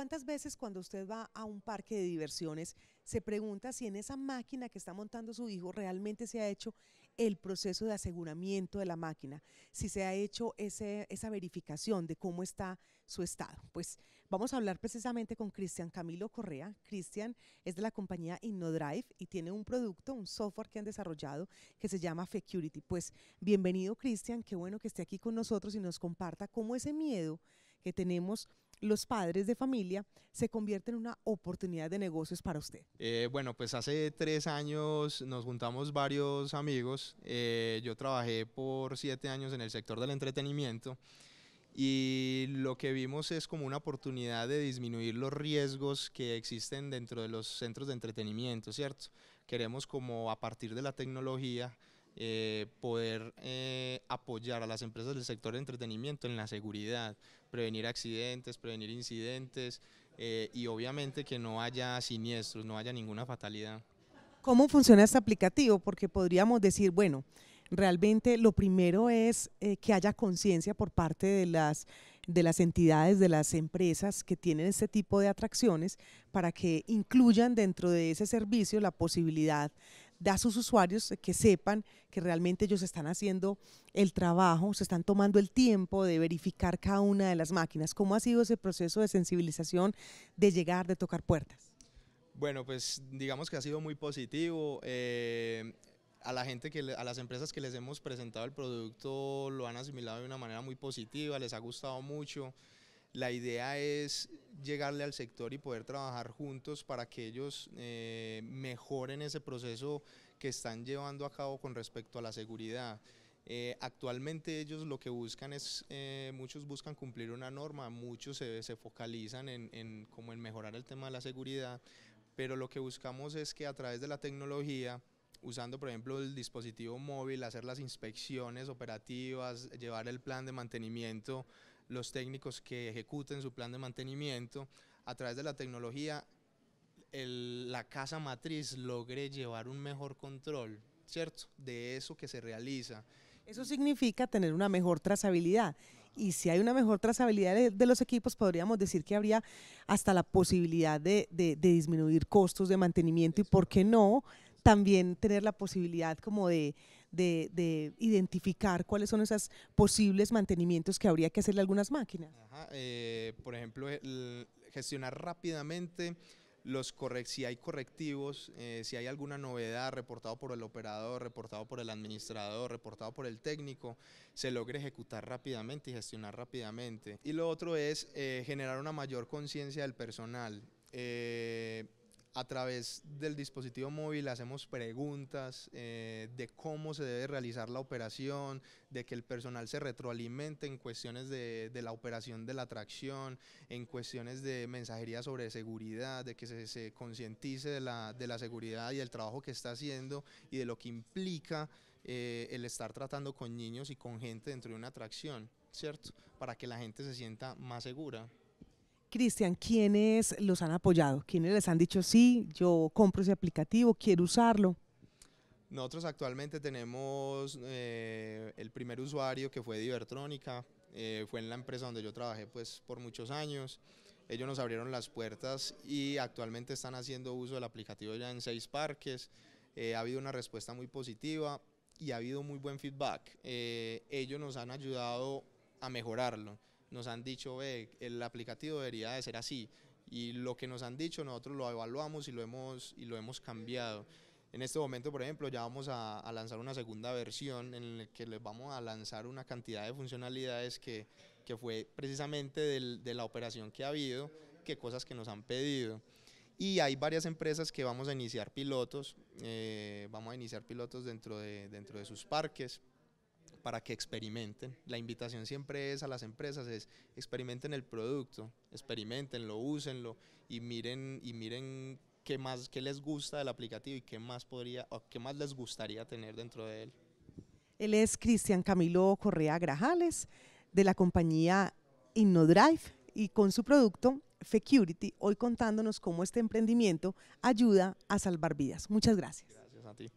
¿Cuántas veces cuando usted va a un parque de diversiones se pregunta si en esa máquina que está montando su hijo realmente se ha hecho el proceso de aseguramiento de la máquina, si se ha hecho ese, esa verificación de cómo está su estado? Pues vamos a hablar precisamente con Cristian Camilo Correa. Cristian es de la compañía InnoDrive y tiene un producto, un software que han desarrollado que se llama Security. Pues bienvenido Cristian, qué bueno que esté aquí con nosotros y nos comparta cómo ese miedo que tenemos los padres de familia se convierten en una oportunidad de negocios para usted? Eh, bueno, pues hace tres años nos juntamos varios amigos. Eh, yo trabajé por siete años en el sector del entretenimiento y lo que vimos es como una oportunidad de disminuir los riesgos que existen dentro de los centros de entretenimiento, ¿cierto? Queremos como a partir de la tecnología eh, poder eh, apoyar a las empresas del sector de entretenimiento en la seguridad, prevenir accidentes, prevenir incidentes eh, y obviamente que no haya siniestros, no haya ninguna fatalidad. ¿Cómo funciona este aplicativo? Porque podríamos decir, bueno, realmente lo primero es que haya conciencia por parte de las, de las entidades, de las empresas que tienen este tipo de atracciones para que incluyan dentro de ese servicio la posibilidad da a sus usuarios que sepan que realmente ellos están haciendo el trabajo, se están tomando el tiempo de verificar cada una de las máquinas. ¿Cómo ha sido ese proceso de sensibilización, de llegar, de tocar puertas? Bueno, pues digamos que ha sido muy positivo. Eh, a la gente que a las empresas que les hemos presentado el producto lo han asimilado de una manera muy positiva, les ha gustado mucho. La idea es llegarle al sector y poder trabajar juntos para que ellos eh, mejoren ese proceso que están llevando a cabo con respecto a la seguridad. Eh, actualmente ellos lo que buscan es, eh, muchos buscan cumplir una norma, muchos se, se focalizan en, en, en mejorar el tema de la seguridad, pero lo que buscamos es que a través de la tecnología usando por ejemplo el dispositivo móvil, hacer las inspecciones operativas, llevar el plan de mantenimiento los técnicos que ejecuten su plan de mantenimiento, a través de la tecnología, la casa matriz logre llevar un mejor control, ¿cierto? De eso que se realiza. Eso significa tener una mejor trazabilidad. Y si hay una mejor trazabilidad de, los equipos, podríamos decir que habría hasta la posibilidad de, de disminuir costos de mantenimiento y, ¿por qué no? También tener la posibilidad como de, de, identificar cuáles son esos posibles mantenimientos que habría que hacerle a algunas máquinas. Eh, por ejemplo, gestionar rápidamente los si hay correctivos, eh, si hay alguna novedad reportado por el operador, reportado por el administrador, reportado por el técnico, se logre ejecutar rápidamente y gestionar rápidamente. Y lo otro es eh, generar una mayor conciencia del personal. Eh, a través del dispositivo móvil hacemos preguntas eh, de cómo se debe realizar la operación, de que el personal se retroalimente en cuestiones de, la operación de la atracción, en cuestiones de mensajería sobre seguridad, de que se, concientice de la, seguridad y el trabajo que está haciendo y de lo que implica eh, el estar tratando con niños y con gente dentro de una atracción, ¿cierto? Para que la gente se sienta más segura. Cristian, ¿quiénes los han apoyado? ¿Quiénes les han dicho, sí, yo compro ese aplicativo, quiero usarlo? Nosotros actualmente tenemos eh, el primer usuario que fue Divertrónica, eh, fue en la empresa donde yo trabajé pues, por muchos años. Ellos nos abrieron las puertas y actualmente están haciendo uso del aplicativo ya en seis parques. Eh, ha habido una respuesta muy positiva y ha habido muy buen feedback. ellos nos han ayudado a mejorarlo nos han dicho, ve, el aplicativo debería de ser así. Y lo que nos han dicho nosotros lo evaluamos y lo hemos, y lo hemos cambiado. En este momento, por ejemplo, ya vamos a, lanzar una segunda versión en la que les vamos a lanzar una cantidad de funcionalidades que, que fue precisamente del, de la operación que ha habido, que cosas que nos han pedido. Y hay varias empresas que vamos a iniciar pilotos, eh, vamos a iniciar pilotos dentro de, dentro de sus parques para que experimenten. La invitación siempre es a las empresas, es experimenten el producto, experimentenlo, úsenlo y miren, y miren qué más, qué les gusta del aplicativo y qué más podría, o qué más les gustaría tener dentro de él. Él es Cristian Camilo Correa Grajales de la compañía InnoDrive y con su producto Security, hoy contándonos cómo este emprendimiento ayuda a salvar vidas. Muchas gracias. Gracias a ti.